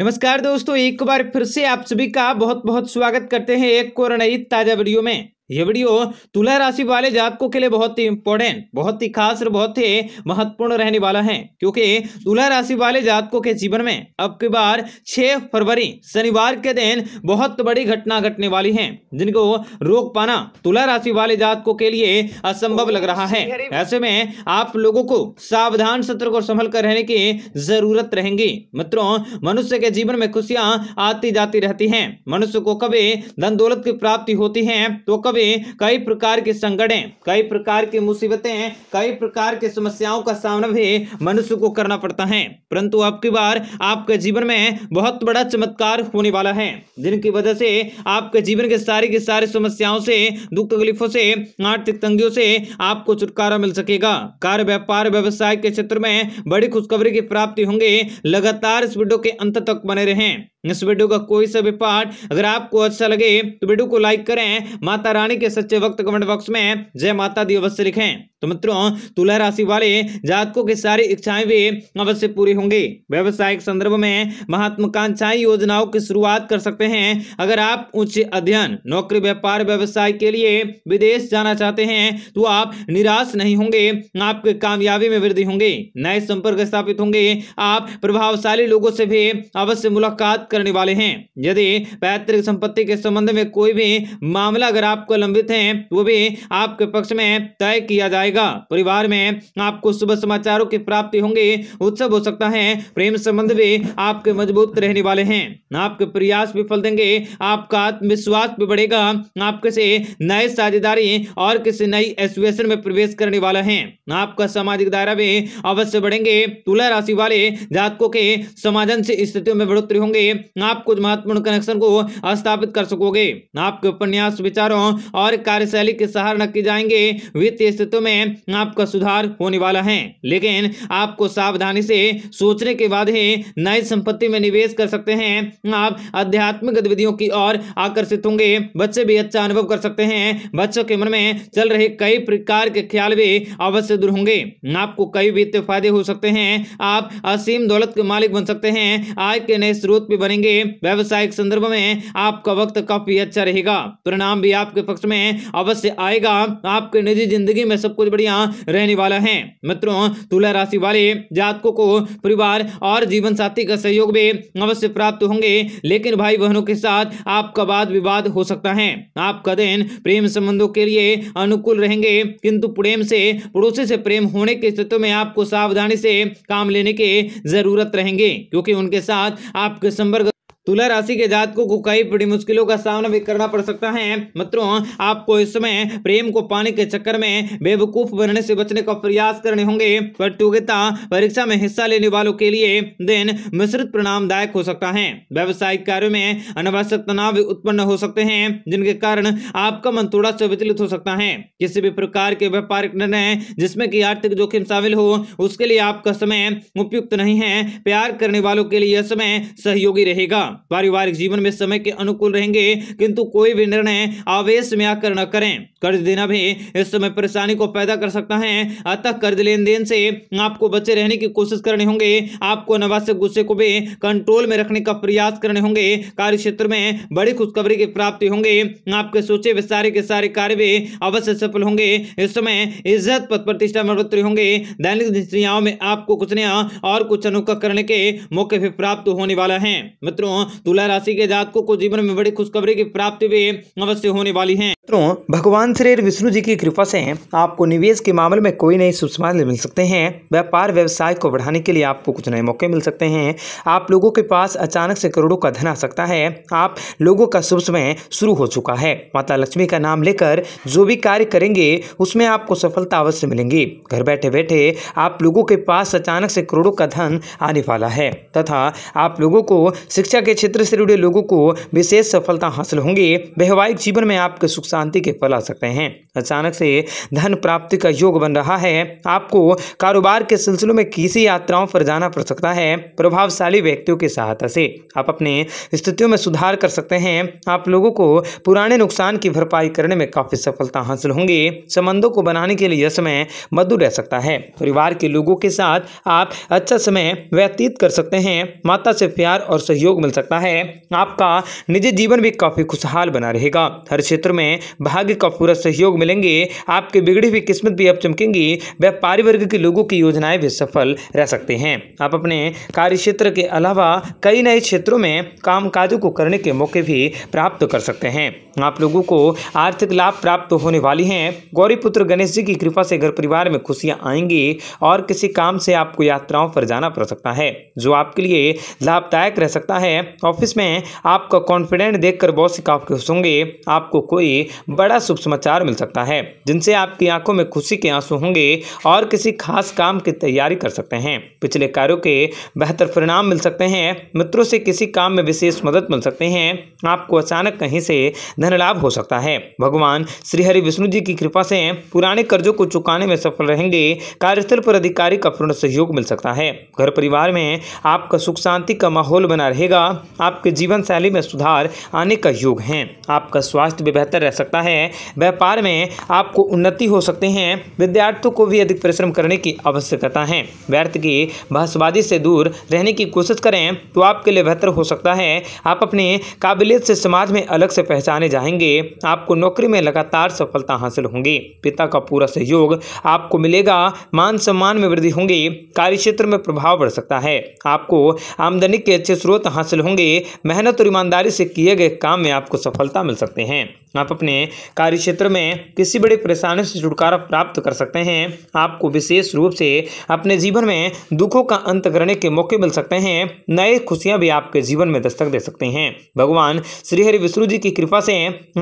नमस्कार दोस्तों एक बार फिर से आप सभी का बहुत बहुत स्वागत करते हैं एक और नई ताजा वीडियो में ये वीडियो तुला राशि वाले जातकों के लिए बहुत ही इंपॉर्टेंट बहुत ही खास और बहुत ही महत्वपूर्ण रहने वाला है क्योंकि तुला राशि वाले जातकों के जीवन में अब की बार 6 फरवरी शनिवार के दिन बहुत बड़ी घटना घटने वाली है जिनको रोक पाना तुला राशि वाले जातकों के लिए असंभव लग रहा है ऐसे में आप लोगों को सावधान सत्र को संभल कर रहने की जरूरत रहेंगी मित्रों मनुष्य के जीवन में खुशियां आती जाती रहती है मनुष्य को कभी धन दौलत की प्राप्ति होती है तो कभी में कई प्रकार के संकटें कई प्रकार की मुसीबतें कई प्रकार की समस्याओं का सामना भी मनुष्य को करना पड़ता है परंतु अब की बार आपके जीवन में बहुत बड़ा चमत्कार होने वाला है जिनकी वजह से आपके जीवन के सारी की सारी समस्याओं से दुख तकलीफों से आर्थिक तंगियों से आपको छुटकारा मिल सकेगा कार्य व्यापार व्यवसाय के क्षेत्र में बड़ी खुशखबरी की प्राप्ति होंगे लगातार इस वीडियो के अंत तक बने रहें इस वीडियो का कोई सा भी पार्ट अगर आपको अच्छा लगे तो वीडियो को लाइक करें माता रानी के सच्चे वक्त कमेंट बॉक्स में जय माता दी अवश्य लिखें तो मित्रों तुला राशि वाले जातकों की सारी इच्छाएं भी अवश्य पूरी होंगी व्यवसायिक संदर्भ में महात्माकांक्षाएं योजनाओं की शुरुआत कर सकते हैं अगर आप उच्च अध्ययन नौकरी व्यापार व्यवसाय के लिए विदेश जाना चाहते हैं तो आप निराश नहीं होंगे आपके कामयाबी में वृद्धि होंगे नए संपर्क स्थापित होंगे आप प्रभावशाली लोगों से भी अवश्य मुलाकात करने वाले हैं यदि पैतृक संपत्ति के संबंध में कोई भी मामला अगर आपको लंबित है वो भी आपके पक्ष में तय किया जाएगा परिवार में आपको शुभ समाचारों की प्राप्ति होंगी उत्सव हो सकता है प्रेम संबंध भी आपके मजबूत रहने वाले हैं आपके प्रयास भी फल देंगे आपका आत्मविश्वास भी बढ़ेगा आप किसी नए साझेदारी और किसी नई एसोसिएशन में प्रवेश करने वाला है आपका सामाजिक दायरा भी अवश्य बढ़ेंगे तुला राशि वाले जातकों के समाजन से स्थितियों में बढ़ोतरी होंगे आप कुछ महत्वपूर्ण कनेक्शन को स्थापित कर सकोगे आपके उपन्यास विचारों और कार्यशैली के सहारा की जाएंगे वित्तीय स्थिति में आपका सुधार होने वाला है लेकिन आपको सावधानी से सोचने के बाद ही नई संपत्ति में निवेश कर सकते हैं आप आध्यात्मिक गतिविधियों की ओर आकर्षित होंगे बच्चे भी अच्छा अनुभव कर सकते हैं बच्चों के मन में चल रहे कई प्रकार के ख्याल भी अवश्य दूर होंगे आपको कई वित्तीय फायदे हो सकते हैं आप असीम दौलत के मालिक बन सकते हैं आय के नए स्रोत भी करेंगे व्यवसायिक संदर्भ में आपका वक्त काफी अच्छा रहेगा परिणाम भी आपके पक्ष में अवश्य आएगा आपके निजी जिंदगी में सब कुछ बढ़िया रहने वाला है मित्रों तुला राशि वाले जातकों को परिवार और जीवन साथी का सहयोग भी अवश्य प्राप्त होंगे लेकिन भाई बहनों के साथ आपका वाद विवाद हो सकता है आपका दिन प्रेम संबंधों के लिए अनुकूल रहेंगे किंतु प्रेम से पड़ोसी से प्रेम होने के स्थिति में आपको सावधानी से काम लेने की जरूरत रहेंगे क्योंकि उनके साथ आपके संबंध तुला राशि के जातकों को कई बड़ी मुश्किलों का सामना भी करना पड़ सकता है मित्रों आपको इस समय प्रेम को पाने के चक्कर में बेवकूफ बनने से बचने का प्रयास करने होंगे प्रतियोगिता परीक्षा में हिस्सा लेने वालों के लिए दिन मिश्रित परिणामदायक हो सकता है व्यावसायिक कार्यो में अनावश्यक तनाव भी उत्पन्न हो सकते हैं जिनके कारण आपका मन थोड़ा सा विचलित हो सकता है किसी भी प्रकार के व्यापारिक निर्णय जिसमें की आर्थिक जोखिम शामिल हो उसके लिए आपका समय उपयुक्त नहीं है प्यार करने वालों के लिए यह समय सहयोगी रहेगा पारिवारिक जीवन में समय के अनुकूल रहेंगे किंतु कोई भी निर्णय आवेश में आकर न करें कर्ज देना भी इस समय परेशानी को पैदा कर सकता है अतः कर्ज लेन देन से आपको बचे रहने की कोशिश करनी होंगे आपको नवासे गुस्से को भी कंट्रोल में रखने का प्रयास करने होंगे कार्य क्षेत्र में बड़ी खुशखबरी की प्राप्ति होंगे आपके सोचे वे सारे के सारे कार्य भी अवश्य सफल होंगे इस समय इज्जत पद प्रतिष्ठा में बढ़ोतरी होंगे दैनिक दिनचर्याओं में आपको कुछ नया और कुछ अनोखा करने के मौके भी प्राप्त होने वाला है मित्रों मित्रों हाँ, तुला राशि के जातकों को जीवन में बड़ी खुशखबरी की प्राप्ति भी अवश्य होने वाली है मित्रों भगवान श्री विष्णु जी की कृपा से आपको निवेश के मामले में कोई नई सूचना मिल सकते हैं व्यापार व्यवसाय को बढ़ाने के लिए आपको कुछ नए मौके मिल सकते हैं आप लोगों के पास अचानक से करोड़ों का धन आ सकता है आप लोगों का शुभ समय शुरू हो चुका है माता लक्ष्मी का नाम लेकर जो भी कार्य करेंगे उसमें आपको सफलता अवश्य मिलेंगी घर बैठे बैठे आप लोगों के पास अचानक से करोड़ों का धन आने वाला है तथा आप लोगों को शिक्षा के के क्षेत्र से जुड़े लोगों को विशेष सफलता हासिल होंगी वैवाहिक जीवन में आपके सुख शांति के फल आ सकते हैं अचानक से धन प्राप्ति का योग बन रहा है आपको कारोबार के सिलसिलों में किसी यात्राओं पर जाना पड़ सकता है प्रभावशाली व्यक्तियों की सहायता से आप अपने स्थितियों में सुधार कर सकते हैं आप लोगों को पुराने नुकसान की भरपाई करने में काफ़ी सफलता हासिल होंगी संबंधों को बनाने के लिए यह समय मधु रह सकता है परिवार के लोगों के साथ आप अच्छा समय व्यतीत कर सकते हैं माता से प्यार और सहयोग मिल सकता सकता है आपका निजी जीवन भी काफ़ी खुशहाल बना रहेगा हर क्षेत्र में भाग्य का पूरा सहयोग मिलेंगे आपकी बिगड़ी हुई किस्मत भी अब चमकेंगी व्यापारी वर्ग के लोगों की योजनाएं भी सफल रह सकते हैं आप अपने कार्य क्षेत्र के अलावा कई नए क्षेत्रों में कामकाजों को करने के मौके भी प्राप्त कर सकते हैं आप लोगों को आर्थिक लाभ प्राप्त होने वाली हैं गौरीपुत्र गणेश जी की कृपा से घर परिवार में खुशियां आएंगी और किसी काम से आपको यात्राओं पर जाना पड़ सकता है जो आपके लिए लाभदायक रह सकता है ऑफिस में आपका कॉन्फिडेंट देखकर बहुत से काफ़ी खुश होंगे आपको कोई बड़ा शुभ समाचार मिल सकता है जिनसे आपकी आंखों में खुशी के आंसू होंगे और किसी खास काम की तैयारी कर सकते हैं पिछले कार्यों के बेहतर परिणाम मिल सकते हैं मित्रों से किसी काम में विशेष मदद मिल सकते हैं आपको अचानक कहीं से धन लाभ हो सकता है भगवान श्री हरि विष्णु जी की कृपा से पुराने कर्जों को चुकाने में सफल रहेंगे कार्यस्थल पर अधिकारी का पूर्ण सहयोग मिल सकता है घर परिवार में आपका सुख शांति का माहौल बना रहेगा आपके जीवन शैली में सुधार आने का योग है आपका स्वास्थ्य भी बेहतर रह सकता है व्यापार में आपको उन्नति हो सकते हैं विद्यार्थियों को भी अधिक परिश्रम करने की आवश्यकता है व्यर्थ की भाषवादी से दूर रहने की कोशिश करें तो आपके लिए बेहतर हो सकता है आप अपने काबिलियत से समाज में अलग से पहचाने जाएंगे आपको नौकरी में लगातार सफलता हासिल होंगी पिता का पूरा सहयोग आपको मिलेगा मान सम्मान में वृद्धि होंगी क्षेत्र में प्रभाव बढ़ सकता है आपको आमदनी के अच्छे स्रोत हासिल होंगे होंगे मेहनत और ईमानदारी से किए गए काम में आपको सफलता मिल सकते हैं आप अपने कार्य क्षेत्र में किसी बड़ी परेशानी से छुटकारा प्राप्त कर सकते हैं आपको विशेष रूप से अपने जीवन में दुखों का अंत करने के मौके मिल सकते हैं नए खुशियां भी आपके जीवन में दस्तक दे सकते हैं भगवान श्रीहरि विष्णु जी की कृपा से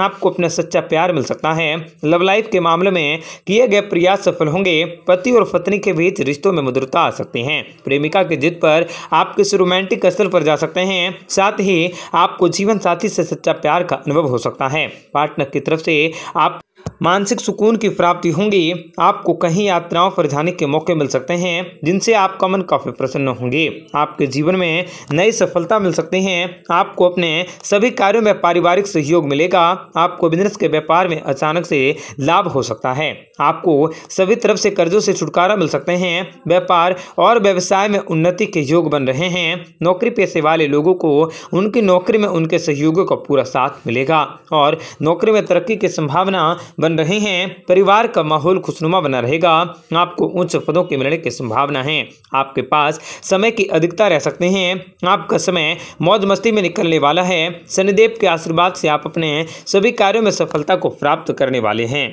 आपको अपना सच्चा प्यार मिल सकता है लव लाइफ के मामले में किए गए प्रयास सफल होंगे पति और पत्नी के बीच रिश्तों में मधुरता आ सकती है प्रेमिका की जिद पर आप किसी रोमांटिक स्थल पर जा सकते हैं साथ ही आपको जीवन साथी से सच्चा प्यार का अनुभव हो सकता है पार्टनर की तरफ से आप मानसिक सुकून की प्राप्ति होंगी आपको कहीं यात्राओं पर जाने के मौके मिल सकते हैं जिनसे आपका मन काफ़ी प्रसन्न होंगे आपके जीवन में नई सफलता मिल सकती है आपको अपने सभी कार्यों में पारिवारिक सहयोग मिलेगा आपको बिजनेस के व्यापार में अचानक से लाभ हो सकता है आपको सभी तरफ से कर्जों से छुटकारा मिल सकते हैं व्यापार और व्यवसाय में उन्नति के योग बन रहे हैं नौकरी पेशे वाले लोगों को उनकी नौकरी में उनके सहयोगों का पूरा साथ मिलेगा और नौकरी में तरक्की की संभावना बन रहे हैं परिवार का माहौल खुशनुमा बना रहेगा आपको उच्च पदों के मिलने की संभावना है आपके पास समय की अधिकता रह सकते हैं आपका समय मौज मस्ती में निकलने वाला है शनिदेव के आशीर्वाद से आप अपने सभी कार्यों में सफलता को प्राप्त करने वाले हैं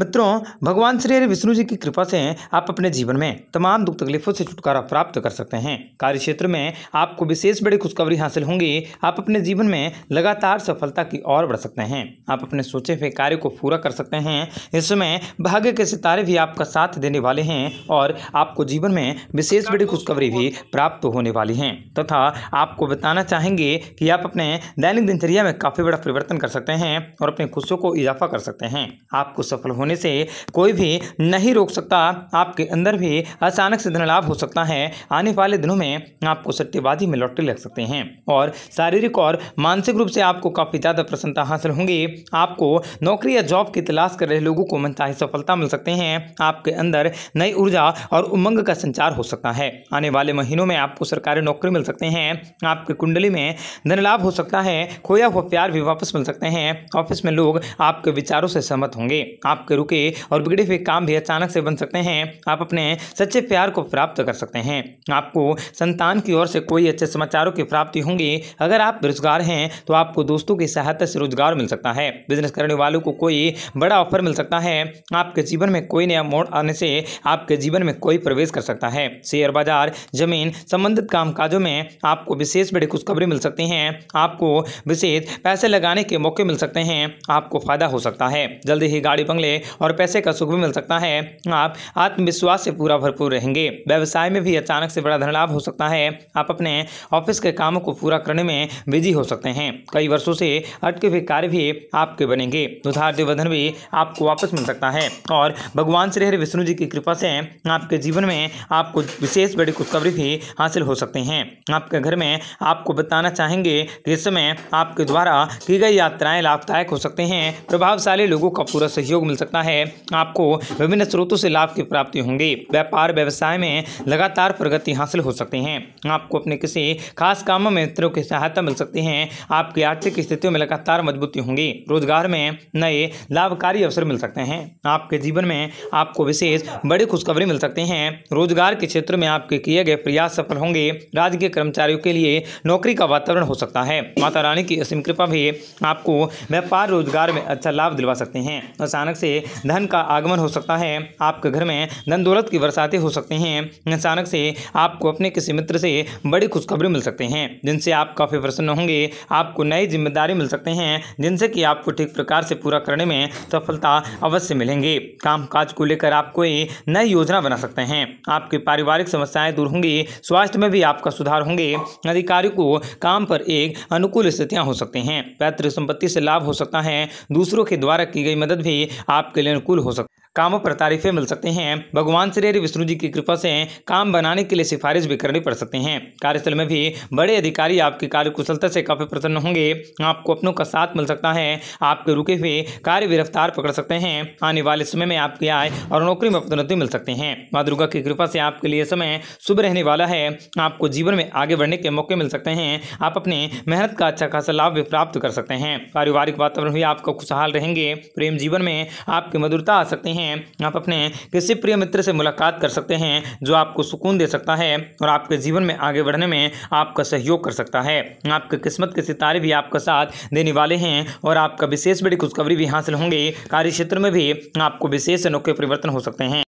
मित्रों भगवान श्री विष्णु जी की कृपा से आप अपने जीवन में तमाम दुख तकलीफों से छुटकारा प्राप्त कर सकते हैं कार्य क्षेत्र में आपको विशेष बड़ी खुशखबरी हासिल होंगी आप अपने जीवन में लगातार सफलता की ओर बढ़ सकते हैं आप अपने सोचे हुए कार्य को पूरा कर सकते हैं इस समय भाग्य के सितारे भी आपका साथ देने वाले हैं और आपको जीवन में विशेष बड़ी खुशखबरी भी प्राप्त होने वाली है तथा आपको बताना चाहेंगे कि आप अपने दैनिक दिनचर्या में काफ़ी बड़ा परिवर्तन कर सकते हैं और अपने खुशियों को इजाफा कर सकते हैं आपको सफल होने होने से कोई भी नहीं रोक सकता आपके अंदर भी अचानक से धनलाभ हो सकता है आने वाले दिनों में आपको सट्टेबाजी में लॉटरी लग सकते हैं और शारीरिक और मानसिक रूप से आपको काफ़ी ज़्यादा प्रसन्नता हासिल होंगी आपको नौकरी या जॉब की तलाश कर रहे लोगों को मनचाही सफलता मिल सकते हैं आपके अंदर नई ऊर्जा और उमंग का संचार हो सकता है आने वाले महीनों में आपको सरकारी नौकरी मिल सकते हैं आपकी कुंडली में धनलाभ हो सकता है खोया हुआ प्यार भी वापस मिल सकते हैं ऑफिस में लोग आपके विचारों से सहमत होंगे आपके रुके और बिगड़े हुए काम भी अचानक से बन सकते हैं आप अपने सच्चे प्यार को प्राप्त कर सकते हैं आपको संतान की ओर से कोई अच्छे समाचारों की प्राप्ति होंगी अगर आप बेरोजगार हैं तो आपको दोस्तों की सहायता से रोजगार मिल सकता है बिजनेस करने वालों को कोई बड़ा ऑफर मिल सकता है आपके जीवन में कोई नया मोड़ आने से आपके जीवन में कोई प्रवेश कर सकता है शेयर बाजार जमीन संबंधित कामकाजों में आपको विशेष बड़ी खुशखबरी मिल सकती हैं आपको विशेष पैसे लगाने के मौके मिल सकते हैं आपको फायदा हो सकता है जल्दी ही गाड़ी बंगले और पैसे का सुख भी मिल सकता है आप आत्मविश्वास से पूरा भरपूर रहेंगे व्यवसाय में भी अचानक से बड़ा धन लाभ हो सकता है आप अपने ऑफिस के कामों को पूरा करने में बिजी हो सकते हैं कई वर्षों से अटके हुए कार्य भी आपके बनेंगे उधार देवधन भी आपको वापस मिल सकता है और भगवान श्री हरि विष्णु जी की कृपा से आपके जीवन में आपको विशेष बड़ी खुशखबरी भी हासिल हो सकते हैं आपके घर में आपको बताना चाहेंगे कि इस समय आपके द्वारा की गई यात्राएं लाभदायक हो सकते हैं प्रभावशाली लोगों का पूरा सहयोग मिल सकता सकता है आपको विभिन्न स्रोतों से लाभ की प्राप्ति होंगी व्यापार व्यवसाय में लगातार प्रगति हासिल हो सकती है आपको अपने किसी खास काम में मित्रों की सहायता मिल सकती है आपकी आर्थिक स्थितियों में लगातार मजबूती होंगी रोजगार में नए लाभकारी अवसर मिल सकते हैं आपके जीवन में आपको विशेष बड़ी खुशखबरी मिल सकती है रोजगार के क्षेत्र में आपके किए गए प्रयास सफल होंगे राज्य के कर्मचारियों के लिए नौकरी का वातावरण हो सकता है माता रानी की असीम कृपा भी आपको व्यापार रोजगार में अच्छा लाभ दिलवा सकते हैं अचानक से धन का आगमन हो सकता है आपके घर में धन दौलत की बरसातें हो सकते हैं अचानक से आपको अपने किसी मित्र से बड़ी खुशखबरी मिल सकते हैं जिनसे आप काफ़ी प्रसन्न होंगे आपको नई जिम्मेदारी मिल सकते हैं जिनसे कि आपको ठीक प्रकार से पूरा करने में सफलता अवश्य मिलेंगे कामकाज को लेकर आप कोई नई योजना बना सकते हैं आपकी पारिवारिक समस्याएं दूर होंगी स्वास्थ्य में भी आपका सुधार होंगे अधिकारी को काम पर एक अनुकूल स्थितियां हो सकती हैं पैतृक संपत्ति से लाभ हो सकता है दूसरों के द्वारा की गई मदद भी आप आपके लिए अनुकूल हो सकता है कामों पर तारीफें मिल सकते हैं भगवान श्री हरि विष्णु जी की कृपा से काम बनाने के लिए सिफारिश भी करनी पड़ सकते हैं कार्यस्थल में भी बड़े अधिकारी आपकी कार्य कुशलता से काफ़ी प्रसन्न होंगे आपको अपनों का साथ मिल सकता है आपके रुके हुए कार्य भी रफ्तार पकड़ सकते हैं आने वाले समय में आपकी आय और नौकरी में पदोन्नति मिल सकती है माँ दुर्गा की कृपा से आपके लिए समय शुभ रहने वाला है आपको जीवन में आगे बढ़ने के मौके मिल सकते हैं आप अपने मेहनत का अच्छा खासा लाभ भी प्राप्त कर सकते हैं पारिवारिक वातावरण भी आपका खुशहाल रहेंगे प्रेम जीवन में आपकी मधुरता आ सकते हैं हैं आप अपने किसी प्रिय मित्र से मुलाकात कर सकते हैं जो आपको सुकून दे सकता है और आपके जीवन में आगे बढ़ने में आपका सहयोग कर सकता है आपके किस्मत के सितारे भी आपका साथ देने वाले हैं और आपका विशेष बड़ी खुशखबरी भी हासिल होंगे कार्य क्षेत्र में भी आपको विशेष अनोखे परिवर्तन हो सकते हैं